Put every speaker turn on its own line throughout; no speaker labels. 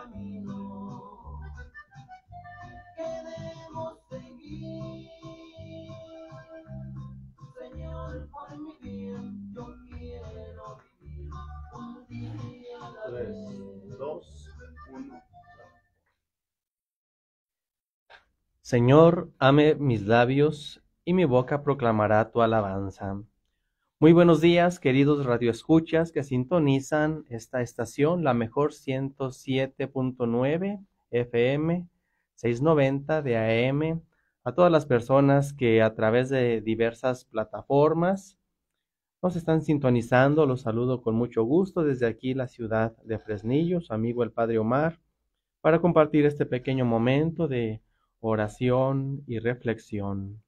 camino que debemos seguir. Señor, por mi bien, yo quiero vivir un día a la Tres, vez. dos, uno. Señor, ame mis labios y mi boca proclamará tu alabanza. Muy buenos días, queridos radioescuchas que sintonizan esta estación, la mejor 107.9 FM, 690 de AM, a todas las personas que a través de diversas plataformas nos están sintonizando, los saludo con mucho gusto desde aquí la ciudad de Fresnillo, su amigo el Padre Omar, para compartir este pequeño momento de oración y reflexión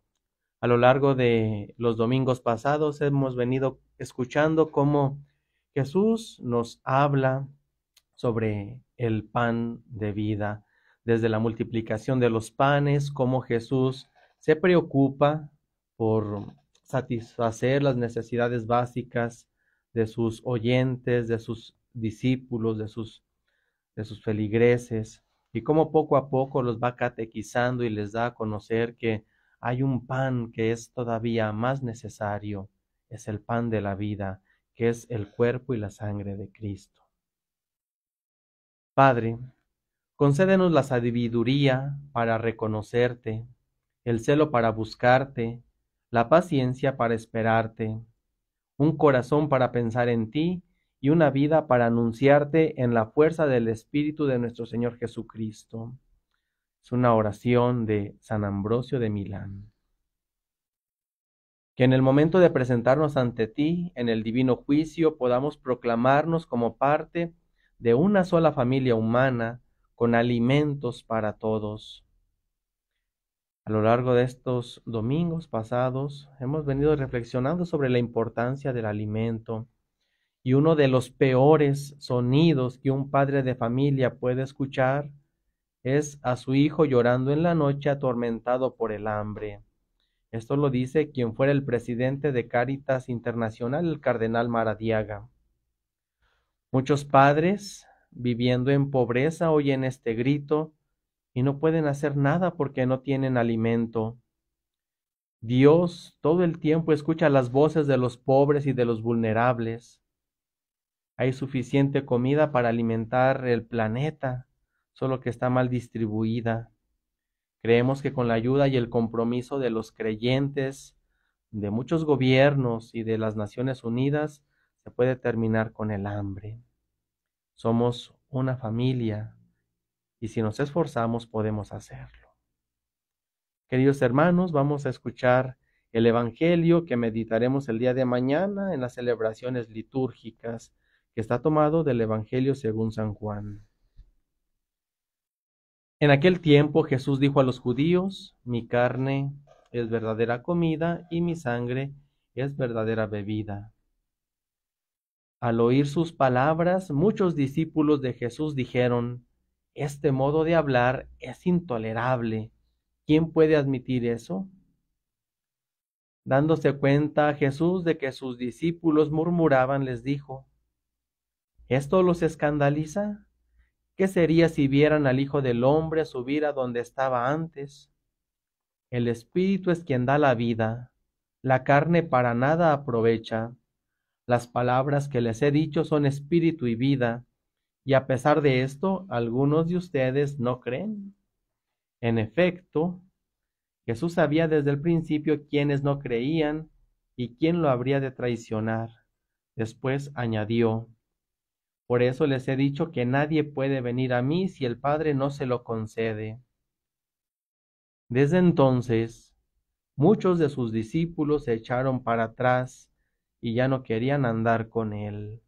a lo largo de los domingos pasados hemos venido escuchando cómo Jesús nos habla sobre el pan de vida, desde la multiplicación de los panes, cómo Jesús se preocupa por satisfacer las necesidades básicas de sus oyentes, de sus discípulos, de sus, de sus feligreses, y cómo poco a poco los va catequizando y les da a conocer que hay un pan que es todavía más necesario, es el pan de la vida, que es el cuerpo y la sangre de Cristo. Padre, concédenos la sabiduría para reconocerte, el celo para buscarte, la paciencia para esperarte, un corazón para pensar en ti y una vida para anunciarte en la fuerza del Espíritu de nuestro Señor Jesucristo. Es una oración de San Ambrosio de Milán. Que en el momento de presentarnos ante ti, en el divino juicio, podamos proclamarnos como parte de una sola familia humana con alimentos para todos. A lo largo de estos domingos pasados hemos venido reflexionando sobre la importancia del alimento y uno de los peores sonidos que un padre de familia puede escuchar es a su hijo llorando en la noche atormentado por el hambre. Esto lo dice quien fuera el presidente de Caritas Internacional, el cardenal Maradiaga. Muchos padres viviendo en pobreza oyen este grito y no pueden hacer nada porque no tienen alimento. Dios todo el tiempo escucha las voces de los pobres y de los vulnerables. Hay suficiente comida para alimentar el planeta solo que está mal distribuida. Creemos que con la ayuda y el compromiso de los creyentes, de muchos gobiernos y de las Naciones Unidas, se puede terminar con el hambre. Somos una familia y si nos esforzamos podemos hacerlo. Queridos hermanos, vamos a escuchar el Evangelio que meditaremos el día de mañana en las celebraciones litúrgicas, que está tomado del Evangelio según San Juan. En aquel tiempo Jesús dijo a los judíos, mi carne es verdadera comida y mi sangre es verdadera bebida. Al oír sus palabras, muchos discípulos de Jesús dijeron, este modo de hablar es intolerable. ¿Quién puede admitir eso? Dándose cuenta Jesús de que sus discípulos murmuraban, les dijo, ¿esto los escandaliza? ¿Qué sería si vieran al Hijo del Hombre subir a donde estaba antes? El Espíritu es quien da la vida, la carne para nada aprovecha. Las palabras que les he dicho son espíritu y vida, y a pesar de esto, algunos de ustedes no creen. En efecto, Jesús sabía desde el principio quiénes no creían y quién lo habría de traicionar. Después añadió, por eso les he dicho que nadie puede venir a mí si el Padre no se lo concede. Desde entonces, muchos de sus discípulos se echaron para atrás y ya no querían andar con él.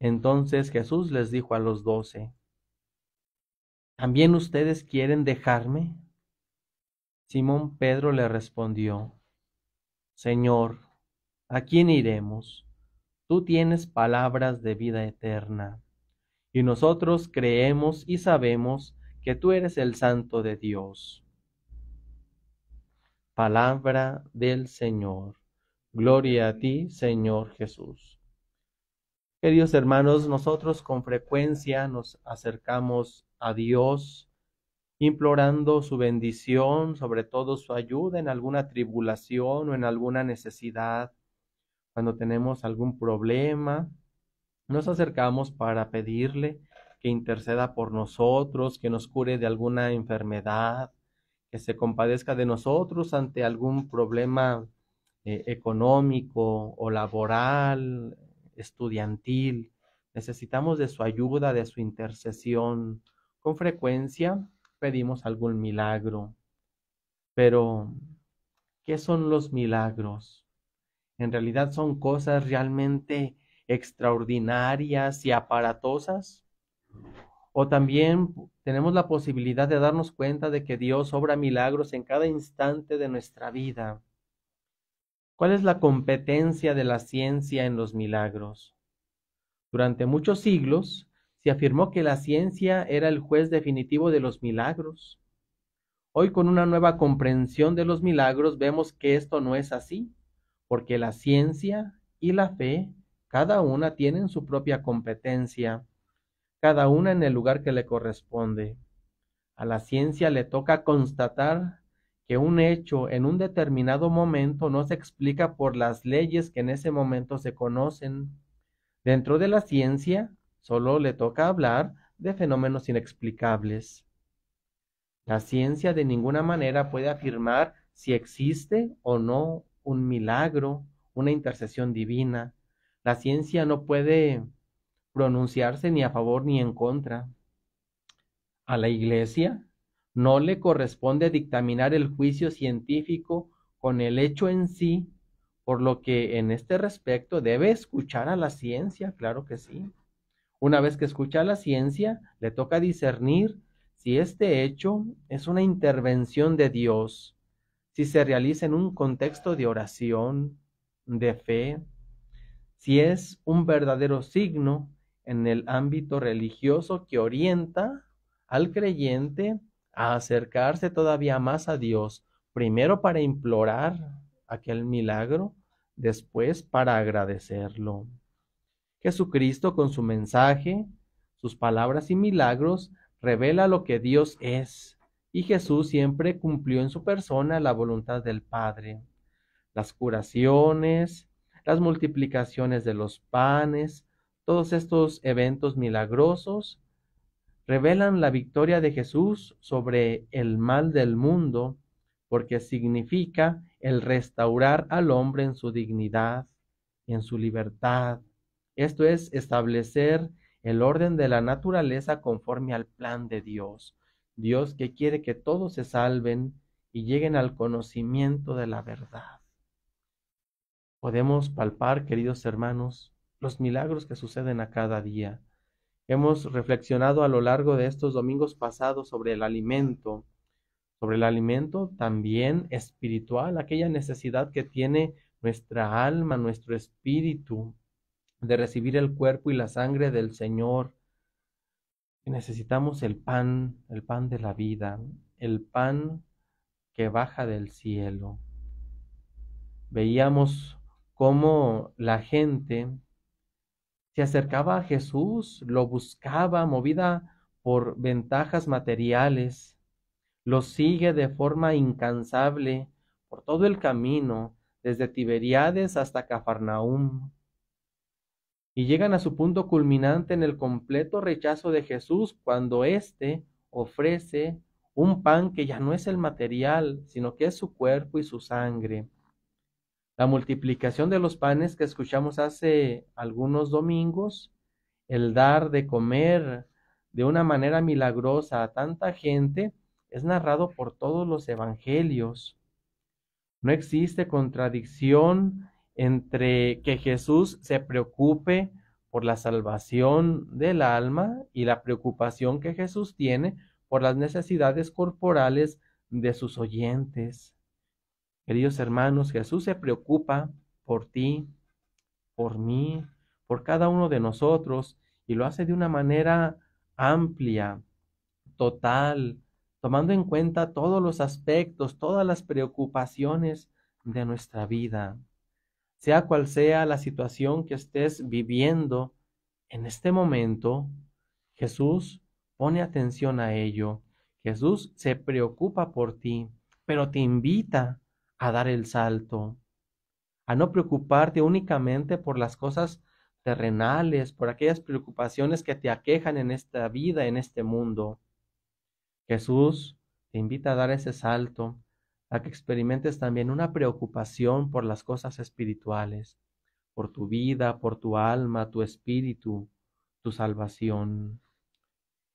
Entonces Jesús les dijo a los doce, ¿también ustedes quieren dejarme? Simón Pedro le respondió, Señor, ¿a quién iremos? tú tienes palabras de vida eterna. Y nosotros creemos y sabemos que tú eres el Santo de Dios. Palabra del Señor. Gloria a ti, Señor Jesús. Queridos hermanos, nosotros con frecuencia nos acercamos a Dios implorando su bendición, sobre todo su ayuda en alguna tribulación o en alguna necesidad cuando tenemos algún problema, nos acercamos para pedirle que interceda por nosotros, que nos cure de alguna enfermedad, que se compadezca de nosotros ante algún problema eh, económico o laboral, estudiantil. Necesitamos de su ayuda, de su intercesión. Con frecuencia pedimos algún milagro. Pero, ¿qué son los milagros? en realidad son cosas realmente extraordinarias y aparatosas. O también tenemos la posibilidad de darnos cuenta de que Dios obra milagros en cada instante de nuestra vida. ¿Cuál es la competencia de la ciencia en los milagros? Durante muchos siglos se afirmó que la ciencia era el juez definitivo de los milagros. Hoy con una nueva comprensión de los milagros vemos que esto no es así porque la ciencia y la fe, cada una tienen su propia competencia, cada una en el lugar que le corresponde. A la ciencia le toca constatar que un hecho en un determinado momento no se explica por las leyes que en ese momento se conocen. Dentro de la ciencia, solo le toca hablar de fenómenos inexplicables. La ciencia de ninguna manera puede afirmar si existe o no un milagro, una intercesión divina. La ciencia no puede pronunciarse ni a favor ni en contra. A la Iglesia no le corresponde dictaminar el juicio científico con el hecho en sí, por lo que en este respecto debe escuchar a la ciencia, claro que sí. Una vez que escucha a la ciencia, le toca discernir si este hecho es una intervención de Dios si se realiza en un contexto de oración, de fe, si es un verdadero signo en el ámbito religioso que orienta al creyente a acercarse todavía más a Dios, primero para implorar aquel milagro, después para agradecerlo. Jesucristo con su mensaje, sus palabras y milagros revela lo que Dios es y Jesús siempre cumplió en su persona la voluntad del Padre. Las curaciones, las multiplicaciones de los panes, todos estos eventos milagrosos revelan la victoria de Jesús sobre el mal del mundo, porque significa el restaurar al hombre en su dignidad, en su libertad. Esto es establecer el orden de la naturaleza conforme al plan de Dios. Dios que quiere que todos se salven y lleguen al conocimiento de la verdad. Podemos palpar, queridos hermanos, los milagros que suceden a cada día. Hemos reflexionado a lo largo de estos domingos pasados sobre el alimento, sobre el alimento también espiritual, aquella necesidad que tiene nuestra alma, nuestro espíritu, de recibir el cuerpo y la sangre del Señor, necesitamos el pan, el pan de la vida, el pan que baja del cielo. Veíamos cómo la gente se acercaba a Jesús, lo buscaba, movida por ventajas materiales, lo sigue de forma incansable por todo el camino, desde Tiberiades hasta Cafarnaúm y llegan a su punto culminante en el completo rechazo de Jesús cuando éste ofrece un pan que ya no es el material, sino que es su cuerpo y su sangre. La multiplicación de los panes que escuchamos hace algunos domingos, el dar de comer de una manera milagrosa a tanta gente, es narrado por todos los evangelios. No existe contradicción entre que Jesús se preocupe por la salvación del alma y la preocupación que Jesús tiene por las necesidades corporales de sus oyentes. Queridos hermanos, Jesús se preocupa por ti, por mí, por cada uno de nosotros y lo hace de una manera amplia, total, tomando en cuenta todos los aspectos, todas las preocupaciones de nuestra vida sea cual sea la situación que estés viviendo en este momento, Jesús pone atención a ello. Jesús se preocupa por ti, pero te invita a dar el salto, a no preocuparte únicamente por las cosas terrenales, por aquellas preocupaciones que te aquejan en esta vida, en este mundo. Jesús te invita a dar ese salto, a que experimentes también una preocupación por las cosas espirituales, por tu vida, por tu alma, tu espíritu, tu salvación.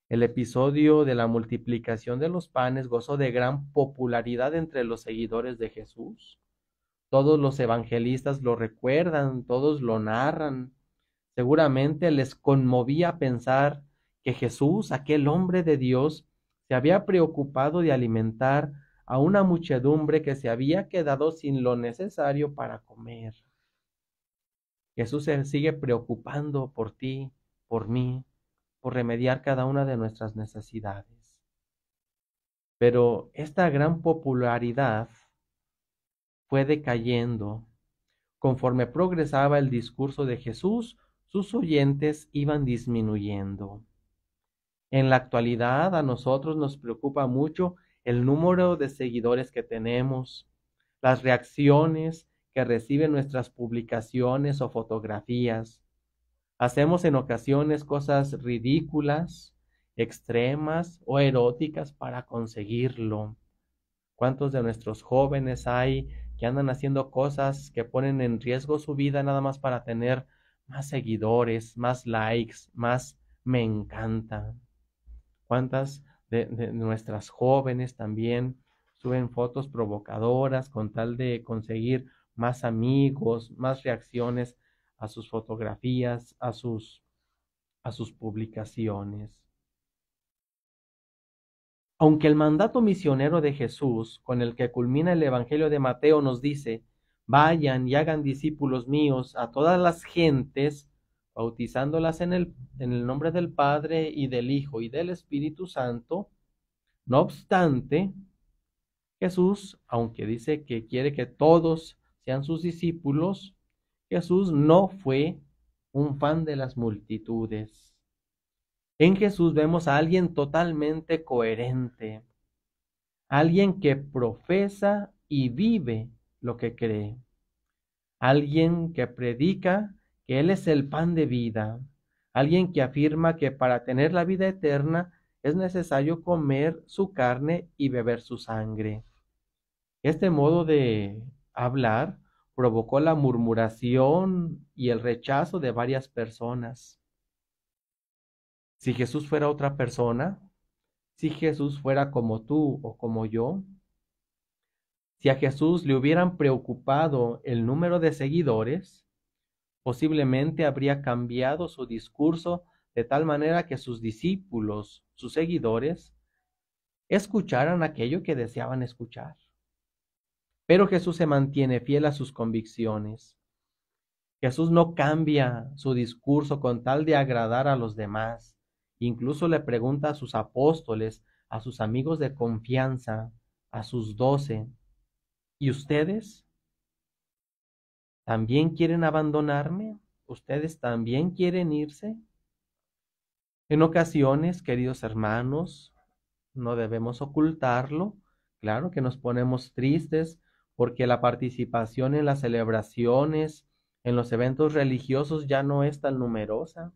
El episodio de la multiplicación de los panes gozó de gran popularidad entre los seguidores de Jesús. Todos los evangelistas lo recuerdan, todos lo narran. Seguramente les conmovía pensar que Jesús, aquel hombre de Dios, se había preocupado de alimentar a una muchedumbre que se había quedado sin lo necesario para comer. Jesús se sigue preocupando por ti, por mí, por remediar cada una de nuestras necesidades. Pero esta gran popularidad fue decayendo. Conforme progresaba el discurso de Jesús, sus oyentes iban disminuyendo. En la actualidad a nosotros nos preocupa mucho el número de seguidores que tenemos, las reacciones que reciben nuestras publicaciones o fotografías. Hacemos en ocasiones cosas ridículas, extremas o eróticas para conseguirlo. ¿Cuántos de nuestros jóvenes hay que andan haciendo cosas que ponen en riesgo su vida nada más para tener más seguidores, más likes, más me encanta? ¿Cuántas de, nuestras jóvenes también suben fotos provocadoras con tal de conseguir más amigos, más reacciones a sus fotografías, sus, a sus publicaciones. Aunque el mandato misionero de Jesús, con el que culmina el Evangelio de Mateo, nos dice, vayan y hagan discípulos míos a todas las gentes, bautizándolas en el, nombre del Padre y del Hijo y del Espíritu Santo. No obstante, Jesús, aunque dice que quiere que todos sean sus discípulos, Jesús no fue un fan de las multitudes. En Jesús vemos a alguien totalmente coherente, alguien que profesa y vive lo que cree, alguien que predica que Él es el pan de vida, alguien que afirma que para tener la vida eterna es necesario comer su carne y beber su sangre. Este modo de hablar provocó la murmuración y el rechazo de varias personas. Si Jesús fuera otra persona, si Jesús fuera como tú o como yo, si a Jesús le hubieran preocupado el número de seguidores, Posiblemente habría cambiado su discurso de tal manera que sus discípulos, sus seguidores, escucharan aquello que deseaban escuchar. Pero Jesús se mantiene fiel a sus convicciones. Jesús no cambia su discurso con tal de agradar a los demás. Incluso le pregunta a sus apóstoles, a sus amigos de confianza, a sus doce, ¿y ustedes? ¿También quieren abandonarme? ¿Ustedes también quieren irse? En ocasiones, queridos hermanos, no debemos ocultarlo. Claro que nos ponemos tristes porque la participación en las celebraciones, en los eventos religiosos ya no es tan numerosa.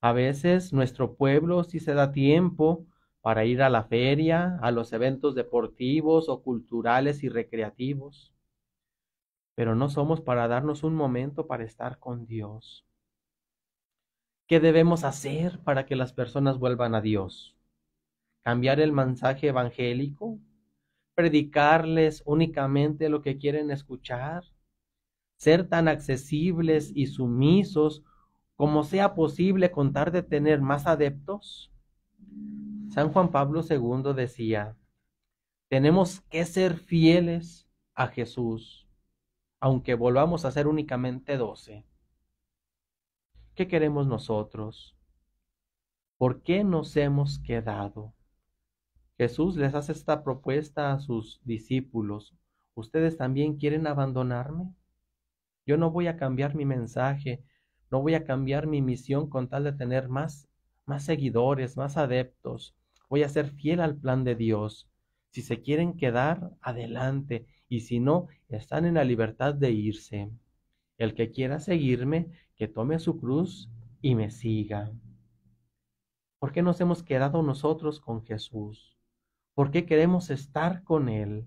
A veces nuestro pueblo sí se da tiempo para ir a la feria, a los eventos deportivos o culturales y recreativos pero no somos para darnos un momento para estar con Dios. ¿Qué debemos hacer para que las personas vuelvan a Dios? ¿Cambiar el mensaje evangélico? ¿Predicarles únicamente lo que quieren escuchar? ¿Ser tan accesibles y sumisos como sea posible contar de tener más adeptos? San Juan Pablo II decía, tenemos que ser fieles a Jesús aunque volvamos a ser únicamente doce. ¿Qué queremos nosotros? ¿Por qué nos hemos quedado? Jesús les hace esta propuesta a sus discípulos. ¿Ustedes también quieren abandonarme? Yo no voy a cambiar mi mensaje, no voy a cambiar mi misión con tal de tener más, más seguidores, más adeptos. Voy a ser fiel al plan de Dios. Si se quieren quedar, adelante y si no, están en la libertad de irse. El que quiera seguirme, que tome su cruz y me siga. ¿Por qué nos hemos quedado nosotros con Jesús? ¿Por qué queremos estar con Él?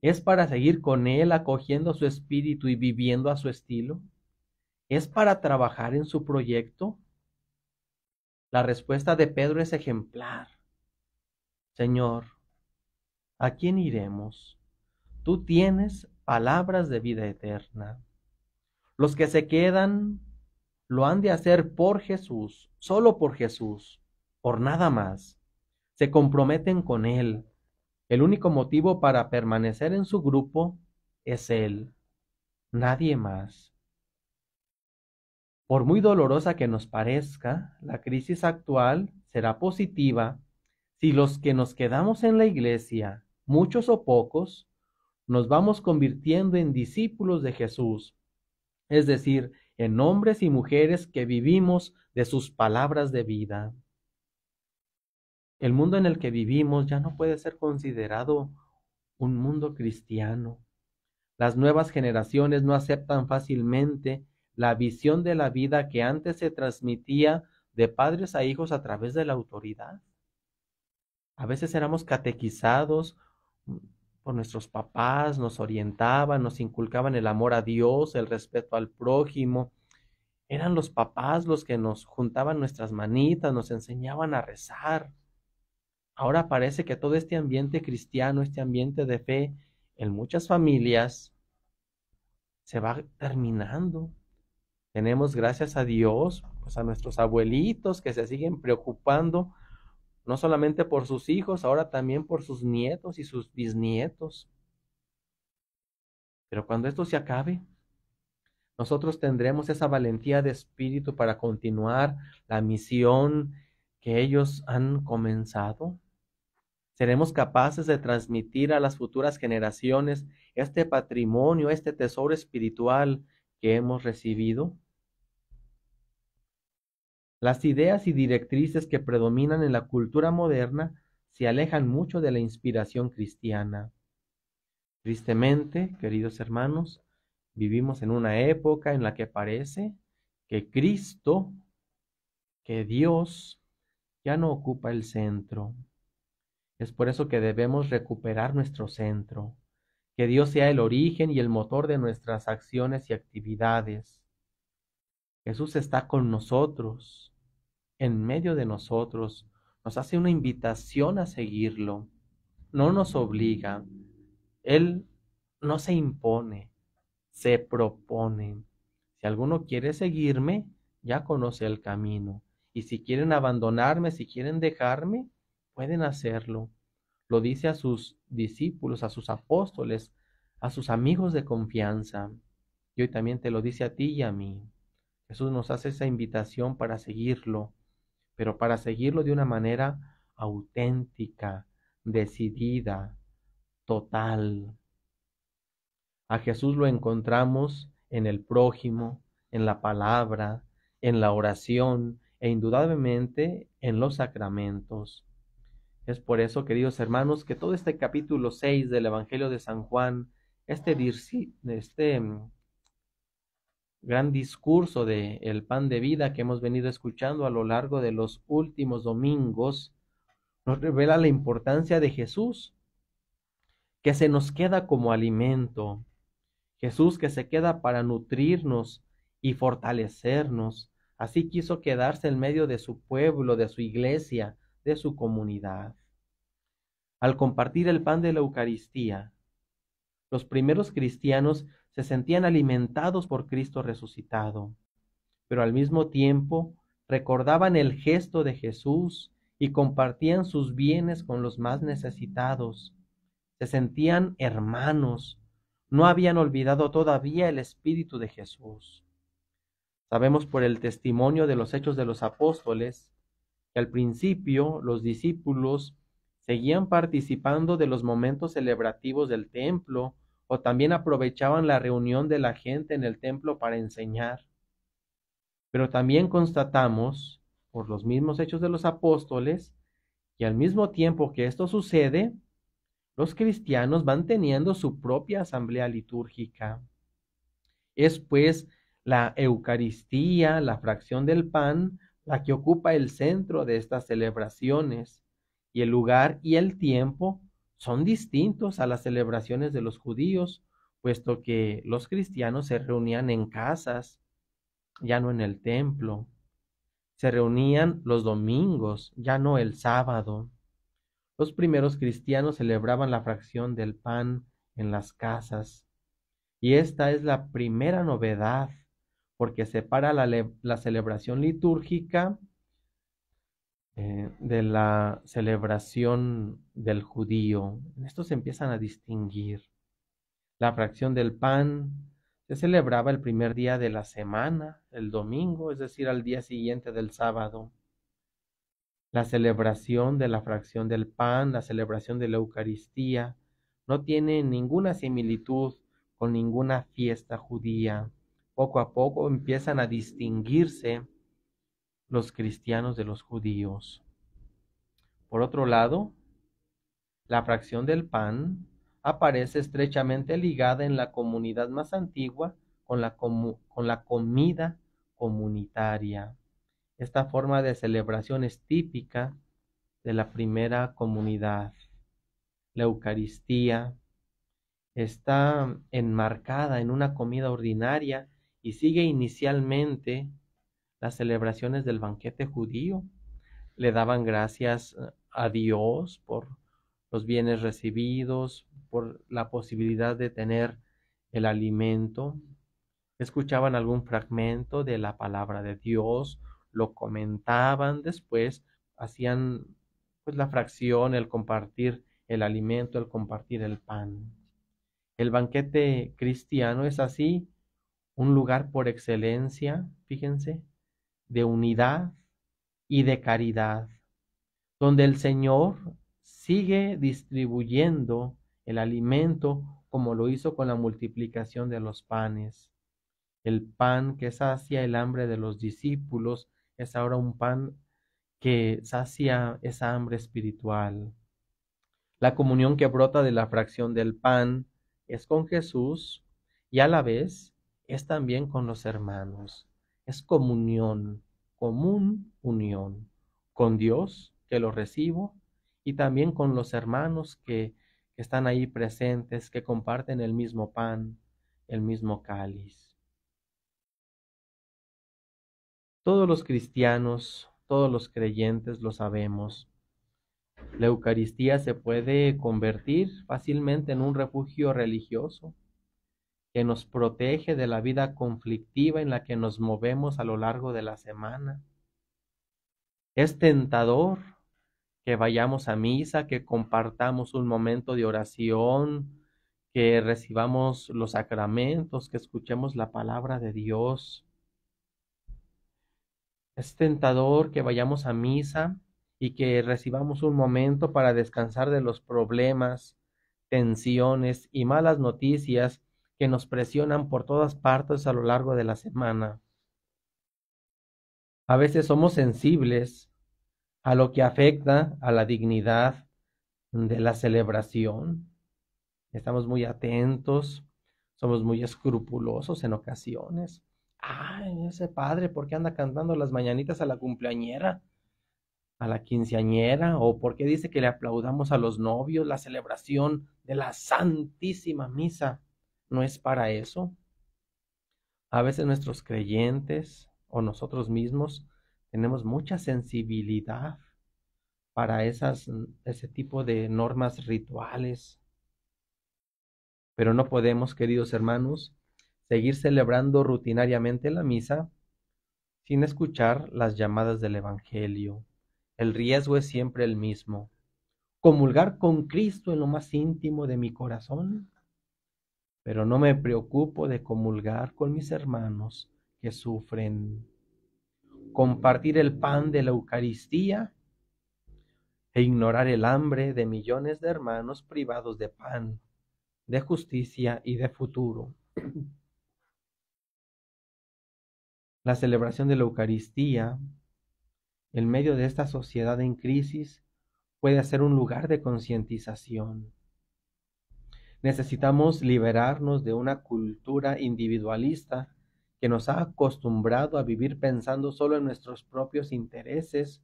¿Es para seguir con Él acogiendo su espíritu y viviendo a su estilo? ¿Es para trabajar en su proyecto? La respuesta de Pedro es ejemplar. Señor, ¿a quién iremos? tú tienes palabras de vida eterna. Los que se quedan lo han de hacer por Jesús, solo por Jesús, por nada más. Se comprometen con Él. El único motivo para permanecer en su grupo es Él, nadie más. Por muy dolorosa que nos parezca, la crisis actual será positiva si los que nos quedamos en la iglesia, muchos o pocos, nos vamos convirtiendo en discípulos de Jesús, es decir, en hombres y mujeres que vivimos de sus palabras de vida. El mundo en el que vivimos ya no puede ser considerado un mundo cristiano. Las nuevas generaciones no aceptan fácilmente la visión de la vida que antes se transmitía de padres a hijos a través de la autoridad. A veces éramos catequizados nuestros papás, nos orientaban, nos inculcaban el amor a Dios, el respeto al prójimo. Eran los papás los que nos juntaban nuestras manitas, nos enseñaban a rezar. Ahora parece que todo este ambiente cristiano, este ambiente de fe, en muchas familias se va terminando. Tenemos gracias a Dios, pues a nuestros abuelitos que se siguen preocupando no solamente por sus hijos, ahora también por sus nietos y sus bisnietos. Pero cuando esto se acabe, nosotros tendremos esa valentía de espíritu para continuar la misión que ellos han comenzado. Seremos capaces de transmitir a las futuras generaciones este patrimonio, este tesoro espiritual que hemos recibido. Las ideas y directrices que predominan en la cultura moderna se alejan mucho de la inspiración cristiana. Tristemente, queridos hermanos, vivimos en una época en la que parece que Cristo, que Dios, ya no ocupa el centro. Es por eso que debemos recuperar nuestro centro, que Dios sea el origen y el motor de nuestras acciones y actividades. Jesús está con nosotros, en medio de nosotros, nos hace una invitación a seguirlo, no nos obliga, Él no se impone, se propone. Si alguno quiere seguirme, ya conoce el camino. Y si quieren abandonarme, si quieren dejarme, pueden hacerlo. Lo dice a sus discípulos, a sus apóstoles, a sus amigos de confianza. Y hoy también te lo dice a ti y a mí. Jesús nos hace esa invitación para seguirlo, pero para seguirlo de una manera auténtica, decidida, total. A Jesús lo encontramos en el prójimo, en la palabra, en la oración e indudablemente en los sacramentos. Es por eso, queridos hermanos, que todo este capítulo 6 del Evangelio de San Juan, este, este gran discurso de el pan de vida que hemos venido escuchando a lo largo de los últimos domingos nos revela la importancia de Jesús que se nos queda como alimento, Jesús que se queda para nutrirnos y fortalecernos. Así quiso quedarse en medio de su pueblo, de su iglesia, de su comunidad. Al compartir el pan de la Eucaristía, los primeros cristianos se sentían alimentados por Cristo resucitado, pero al mismo tiempo recordaban el gesto de Jesús y compartían sus bienes con los más necesitados. Se sentían hermanos, no habían olvidado todavía el Espíritu de Jesús. Sabemos por el testimonio de los hechos de los apóstoles que al principio los discípulos seguían participando de los momentos celebrativos del templo o también aprovechaban la reunión de la gente en el templo para enseñar. Pero también constatamos, por los mismos hechos de los apóstoles, que al mismo tiempo que esto sucede, los cristianos van teniendo su propia asamblea litúrgica. Es pues la Eucaristía, la fracción del pan, la que ocupa el centro de estas celebraciones, y el lugar y el tiempo son distintos a las celebraciones de los judíos, puesto que los cristianos se reunían en casas, ya no en el templo. Se reunían los domingos, ya no el sábado. Los primeros cristianos celebraban la fracción del pan en las casas. Y esta es la primera novedad, porque separa la, la celebración litúrgica eh, de la celebración del judío. En esto se empiezan a distinguir. La fracción del pan se celebraba el primer día de la semana, el domingo, es decir, al día siguiente del sábado. La celebración de la fracción del pan, la celebración de la Eucaristía, no tiene ninguna similitud con ninguna fiesta judía. Poco a poco empiezan a distinguirse los cristianos de los judíos. Por otro lado, la fracción del pan aparece estrechamente ligada en la comunidad más antigua con la, con la comida comunitaria. Esta forma de celebración es típica de la primera comunidad. La Eucaristía está enmarcada en una comida ordinaria y sigue inicialmente las celebraciones del banquete judío. Le daban gracias eh, a Dios por los bienes recibidos, por la posibilidad de tener el alimento. Escuchaban algún fragmento de la palabra de Dios, lo comentaban después, hacían pues la fracción, el compartir el alimento, el compartir el pan. El banquete cristiano es así un lugar por excelencia, fíjense, de unidad y de caridad, donde el Señor sigue distribuyendo el alimento como lo hizo con la multiplicación de los panes. El pan que sacia el hambre de los discípulos es ahora un pan que sacia esa hambre espiritual. La comunión que brota de la fracción del pan es con Jesús y a la vez es también con los hermanos es comunión, común unión con Dios, que lo recibo, y también con los hermanos que, están ahí presentes, que comparten el mismo pan, el mismo cáliz. Todos los cristianos, todos los creyentes lo sabemos. La Eucaristía se puede convertir fácilmente en un refugio religioso, que nos protege de la vida conflictiva en la que nos movemos a lo largo de la semana. Es tentador que vayamos a misa, que compartamos un momento de oración, que recibamos los sacramentos, que escuchemos la palabra de Dios. Es tentador que vayamos a misa y que recibamos un momento para descansar de los problemas, tensiones y malas noticias que nos presionan por todas partes a lo largo de la semana. A veces somos sensibles a lo que afecta a la dignidad de la celebración. Estamos muy atentos, somos muy escrupulosos en ocasiones. Ay, ese padre, ¿por qué anda cantando las mañanitas a la cumpleañera, a la quinceañera? ¿O por qué dice que le aplaudamos a los novios la celebración de la Santísima Misa? no es para eso. A veces nuestros creyentes o nosotros mismos tenemos mucha sensibilidad para esas, mm, ese tipo de normas rituales. Pero no podemos, queridos hermanos, seguir celebrando rutinariamente la misa sin escuchar las llamadas del Evangelio. El riesgo es siempre el mismo. Comulgar con Cristo en lo más íntimo de mi corazón pero no me preocupo de comulgar con mis hermanos que sufren. Compartir el pan de la Eucaristía e ignorar el hambre de millones de hermanos privados de pan, de justicia y de futuro. La celebración de la Eucaristía, en medio de esta sociedad en crisis, puede ser un lugar de concientización Necesitamos liberarnos de una cultura individualista que nos ha acostumbrado a vivir pensando solo en nuestros propios intereses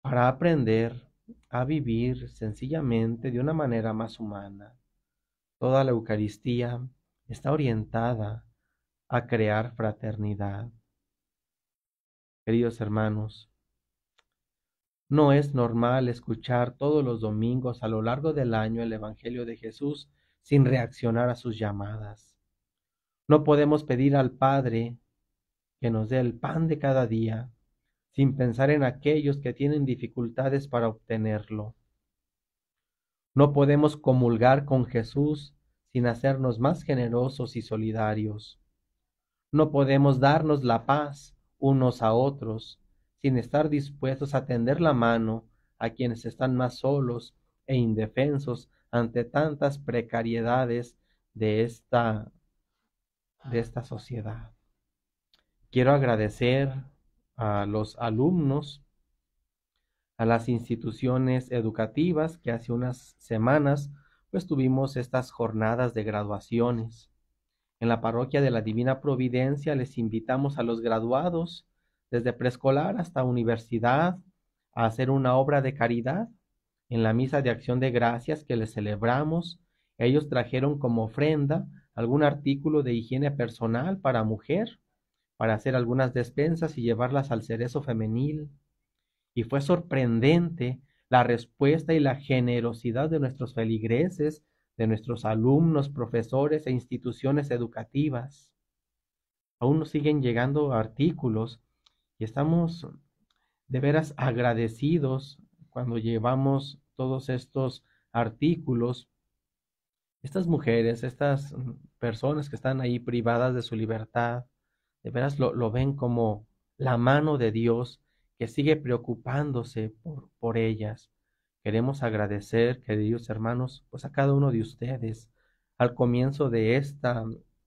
para aprender a vivir sencillamente de una manera más humana. Toda la Eucaristía está orientada a crear fraternidad. Queridos hermanos, no es normal escuchar todos los domingos a lo largo del año el Evangelio de Jesús sin reaccionar a sus llamadas. No podemos pedir al Padre que nos dé el pan de cada día sin pensar en aquellos que tienen dificultades para obtenerlo. No podemos comulgar con Jesús sin hacernos más generosos y solidarios. No podemos darnos la paz unos a otros sin estar dispuestos a tender la mano a quienes están más solos e indefensos ante tantas precariedades de esta, de ah. esta sociedad. Quiero agradecer a los alumnos, a las instituciones educativas que hace unas semanas pues tuvimos estas jornadas de graduaciones. En la parroquia de la Divina Providencia les invitamos a los graduados desde preescolar hasta universidad, a hacer una obra de caridad. En la misa de acción de gracias que les celebramos, ellos trajeron como ofrenda algún artículo de higiene personal para mujer, para hacer algunas despensas y llevarlas al cerezo femenil. Y fue sorprendente la respuesta y la generosidad de nuestros feligreses, de nuestros alumnos, profesores e instituciones educativas. Aún nos siguen llegando artículos y estamos de veras agradecidos cuando llevamos todos estos artículos, estas mujeres, estas mm, personas que están ahí privadas de su libertad, de veras lo, lo ven como la mano de Dios que sigue preocupándose por, por ellas. Queremos agradecer, queridos hermanos, pues a cada uno de ustedes. Al comienzo de esta,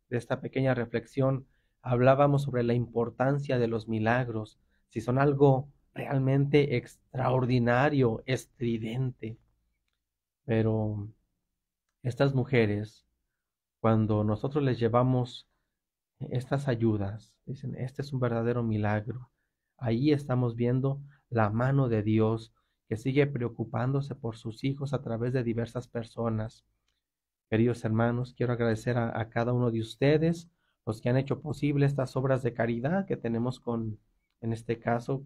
de esta pequeña reflexión, hablábamos sobre la importancia de los milagros, si son algo realmente extraordinario, estridente. Pero estas mujeres, cuando nosotros les llevamos estas ayudas, dicen, este es un verdadero milagro. Ahí estamos viendo la mano de Dios que sigue preocupándose por sus hijos a través de diversas personas. Queridos hermanos, quiero agradecer a, a cada uno de ustedes los pues, que han hecho posible estas obras de caridad que tenemos con, en este caso,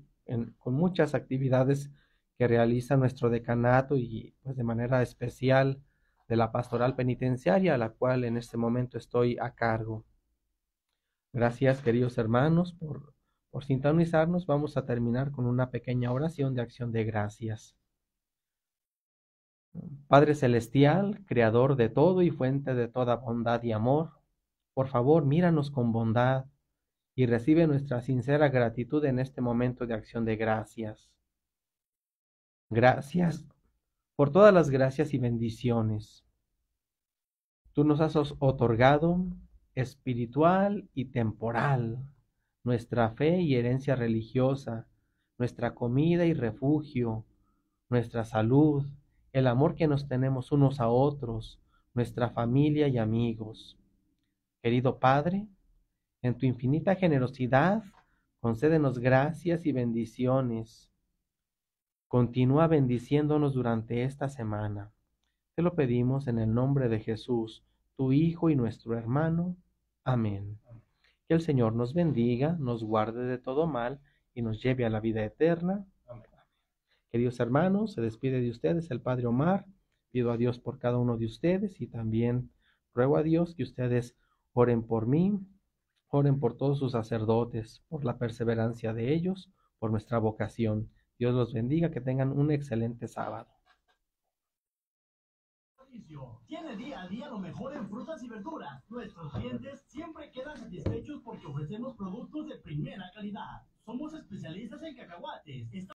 con muchas actividades que realiza nuestro decanato y pues de manera especial de la pastoral penitenciaria, a la cual en este momento estoy a cargo. Gracias, queridos hermanos, por, por sintonizarnos. Vamos a terminar con una pequeña oración de acción de gracias. Padre Celestial, Creador de todo y fuente de toda bondad y amor, por favor, míranos con bondad y recibe nuestra sincera gratitud en este momento de acción de gracias. Gracias por todas las gracias y bendiciones. Tú nos has otorgado espiritual y temporal, nuestra fe y herencia religiosa, nuestra comida y refugio, nuestra salud, el amor que nos tenemos unos a otros, nuestra familia y amigos. Querido Padre, en tu infinita generosidad, concédenos gracias y bendiciones. Continúa bendiciéndonos durante esta semana. Te lo pedimos en el nombre de Jesús, tu Hijo y nuestro hermano. Amén. Que el Señor nos bendiga, nos guarde de todo mal y nos lleve a la vida eterna. Amén. Queridos hermanos, se despide de ustedes el Padre Omar. Pido a Dios por cada uno de ustedes y también ruego a Dios que ustedes Oren por mí, oren por todos sus sacerdotes, por la perseverancia de ellos, por nuestra vocación. Dios los bendiga, que tengan un excelente sábado. Tiene día a día lo mejor en frutas y verduras. Nuestros clientes siempre quedan satisfechos porque ofrecemos productos de primera calidad. Somos especialistas en cacahuates.